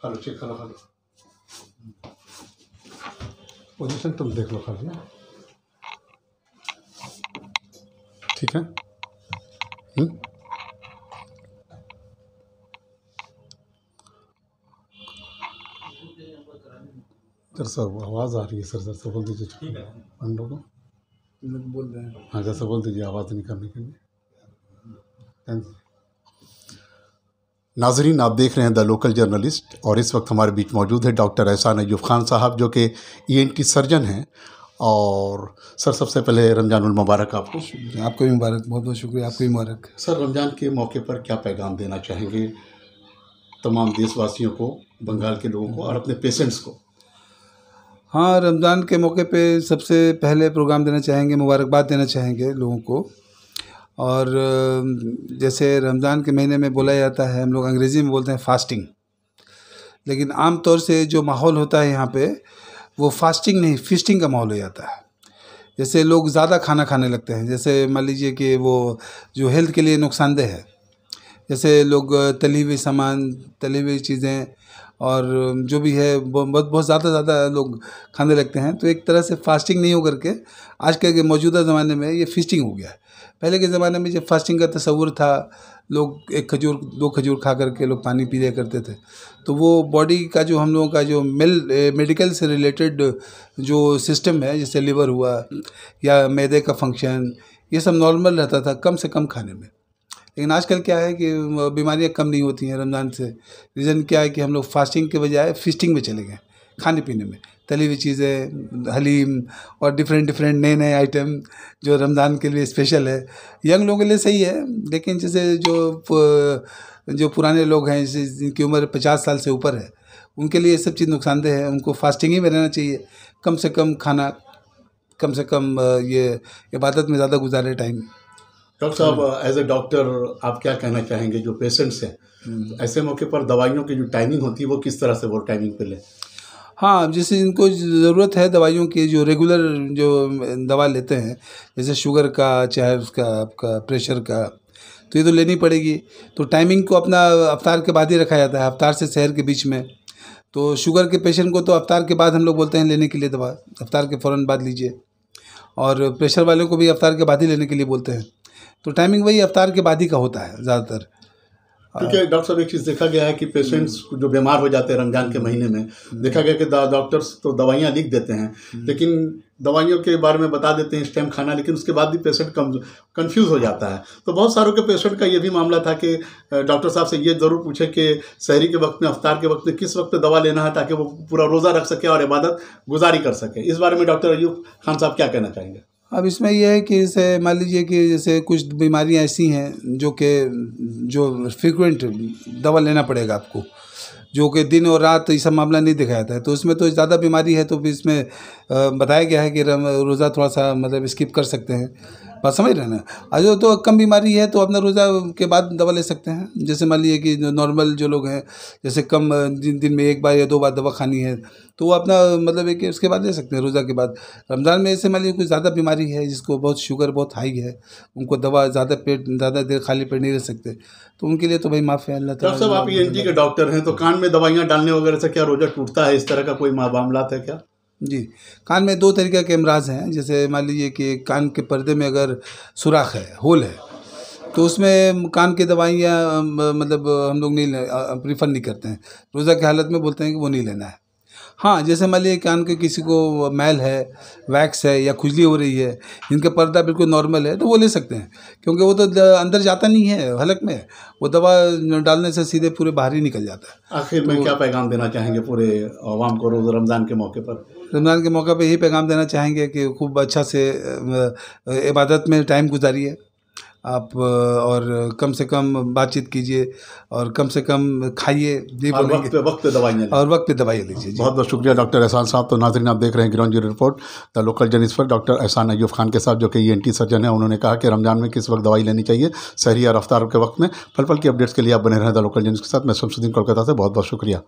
खालो चेक खालो खालो पोजीशन तुम देख लो खाली ठीक है हुँ? हम्म। सर सर आवाज़ आ रही है सर सर सर बोल दीजिए पंडो को बोल रहे हैं हाँ सर बोल दीजिए आवाज़ नहीं करने के लिए थैंक हम्म। यू नाजरीन आप देख रहे हैं द लोकल जर्नलिस्ट और इस वक्त हमारे बीच मौजूद है डॉक्टर एहसान अयूब खान साहब जो कि ई एन टी सर्जन हैं और सर सबसे पहले रमज़ानमबारक मुबारक आपको आपको भी मुबारक बहुत बहुत शुक्रिया आपको भी मुबारक सर रमज़ान के मौके पर क्या पैगाम देना चाहेंगे तमाम देशवासियों को बंगाल के लोगों को और अपने पेशेंट्स को हाँ रमज़ान के मौके पे सबसे पहले प्रोग्राम देना चाहेंगे मुबारकबाद देना चाहेंगे लोगों को और जैसे रमज़ान के महीने में बोला जाता है हम लोग अंग्रेज़ी में बोलते हैं फास्टिंग लेकिन आम तौर से जो माहौल होता है यहाँ पे वो फास्टिंग नहीं फिस्टिंग का माहौल हो जाता है जैसे लोग ज़्यादा खाना खाने लगते हैं जैसे मान लीजिए कि वो जो हेल्थ के लिए नुकसानदेह है जैसे लोग तली हुई सामान तली हुई चीज़ें और जो भी है बहुत बहुत ज़्यादा ज़्यादा लोग खाने लगते हैं तो एक तरह से फास्टिंग नहीं हो करके आज के मौजूदा ज़माने में ये फिस्टिंग हो गया है पहले के ज़माने में जब फास्टिंग का तस्वूर था लोग एक खजूर दो खजूर खा करके लोग पानी पी लिया करते थे तो वो बॉडी का जो हम लोगों का जो मेल मेडिकल से रिलेटेड जो सिस्टम है जैसे लीवर हुआ या मैदे का फंक्शन ये सब नॉर्मल रहता था कम से कम खाने में लेकिन आजकल क्या है कि बीमारियाँ कम नहीं होती हैं रमज़ान से रीज़न क्या है कि हम लोग फास्टिंग के बजाय फिस्टिंग में चले गए खाने पीने में तली हुई चीज़ें हलीम और डिफरेंट डिफरेंट नए नए आइटम जो रमज़ान के लिए स्पेशल है यंग लोगों के लिए सही है लेकिन जैसे जो जो पुराने लोग हैं जैसे जिनकी उम्र पचास साल से ऊपर है उनके लिए ये सब चीज़ नुकसानदेह है उनको फास्टिंग ही में रहना चाहिए कम से कम खाना कम से कम ये इबादत में ज़्यादा गुजारे टाइम डॉक्टर साहब एज ए डॉक्टर आप क्या कहना चाहेंगे जो पेशेंट्स हैं हम्म। तो ऐसे मौके पर दवाइयों की जो टाइमिंग होती है वो किस तरह से वो टाइमिंग पे लें हाँ जैसे इनको ज़रूरत है दवाइयों की जो रेगुलर जो दवा लेते हैं जैसे शुगर का चाहे उसका आपका प्रेशर का तो ये तो लेनी पड़ेगी तो टाइमिंग को अपना अवतार के बाद ही रखा जाता है अवतार से शहर के बीच में तो शुगर के पेशेंट को तो अवतार के बाद हम लोग बोलते हैं लेने के लिए दवा अवतार के फ़ौर बाद लीजिए और प्रेशर वालों को भी अवतार के बाद ही लेने के लिए बोलते हैं तो टाइमिंग वही अवतार के बाद ही का होता है ज़्यादातर क्योंकि डॉक्टर साहब एक चीज़ देखा गया है कि पेशेंट्स जो बीमार हो जाते हैं रमजान के महीने में देखा गया कि डॉक्टर्स तो दवाइयाँ लिख देते हैं लेकिन दवाइयों के बारे में बता देते हैं इस टाइम खाना लेकिन उसके बाद भी पेशेंट कम कन्फ्यूज़ हो जाता है तो बहुत सारों के पेशेंट का ये भी मामला था कि डॉक्टर साहब से ये ज़रूर पूछे कि शहरी के वक्त में अफ्तार के वक्त में किस वक्त दवा लेना है ताकि वो पूरा रोज़ा रख सके और इबादत गुजारी कर सके इस बारे में डॉक्टर अयूब खान साहब क्या कहना चाहेंगे अब इसमें यह है कि जैसे मान लीजिए कि जैसे कुछ बीमारियाँ ऐसी हैं जो कि जो फ्रिक्वेंट दवा लेना पड़ेगा आपको जो कि दिन और रात ऐसा मामला नहीं दिखाया जाता है तो उसमें तो ज़्यादा बीमारी है तो इसमें बताया गया है कि रोज़ा थोड़ा सा मतलब स्किप कर सकते हैं बात समझ रहे हैं ना अरे तो, तो कम बीमारी है तो अपना रोज़ा के बाद दवा ले सकते हैं जैसे मान लीजिए कि नॉर्मल जो लोग हैं जैसे कम दिन दिन में एक बार या दो बार दवा खानी है तो वो अपना मतलब एक उसके बाद ले सकते हैं रोज़ा के बाद रमज़ान में ऐसे मान लीजिए कुछ ज़्यादा बीमारी है जिसको बहुत शुगर बहुत हाई है उनको दवा ज़्यादा पेट ज़्यादा देर खाली पेट नहीं रह सकते तो उनके लिए तो भाई माफ़ी है अल्लाह तब सब आप ई के डॉक्टर हैं तो कान में दवाइयाँ डालने वगैरह से क्या रोज़ा टूटता है इस तरह का कोई मामला है क्या जी कान में दो तरीके के अमराज हैं जैसे मान लीजिए कि कान के पर्दे में अगर सुराख है होल है तो उसमें कान की दवाइयाँ मतलब हम लोग नहीं प्रीफर नहीं करते हैं रोज़ा की हालत में बोलते हैं कि वो नहीं लेना है हाँ जैसे मान लीजिए कान के किसी को मैल है वैक्स है या खुजली हो रही है जिनका पर्दा बिल्कुल नॉर्मल है तो वो ले सकते हैं क्योंकि वो तो अंदर जाता नहीं है हलक में वो दवा डालने से सीधे पूरे बाहर ही निकल जाता है आखिर में तो क्या पैगाम देना चाहेंगे पूरे आवाम को रोज़ रमज़ान के मौके पर रमज़ान के मौके पे यही पैगाम देना चाहेंगे कि खूब अच्छा से इबादत में टाइम गुजारिए आप और कम से कम बातचीत कीजिए और कम से कम खाइए और वक्त पे वक्त दवाइयाँ और वक्त लीजिए बहुत बहुत शुक्रिया डॉक्टर एहसान साहब तो नाजरीन आप देख रहे हैं ground zero report the local journalist पर डॉक्टर एहसान अयूब खान के साथ जो कि ई सर्जन है उन्होंने कहा कि रमजान में किस वक्त दवाई लेनी चाहिए शहरी या रफ्तार के वक्त में फल फल की अपडेट्स के लिए आप बने रहें द लोकल जर्निस के साथ मैं शमसुद्दीन कोलकाता से बहुत बहुत शुक्रिया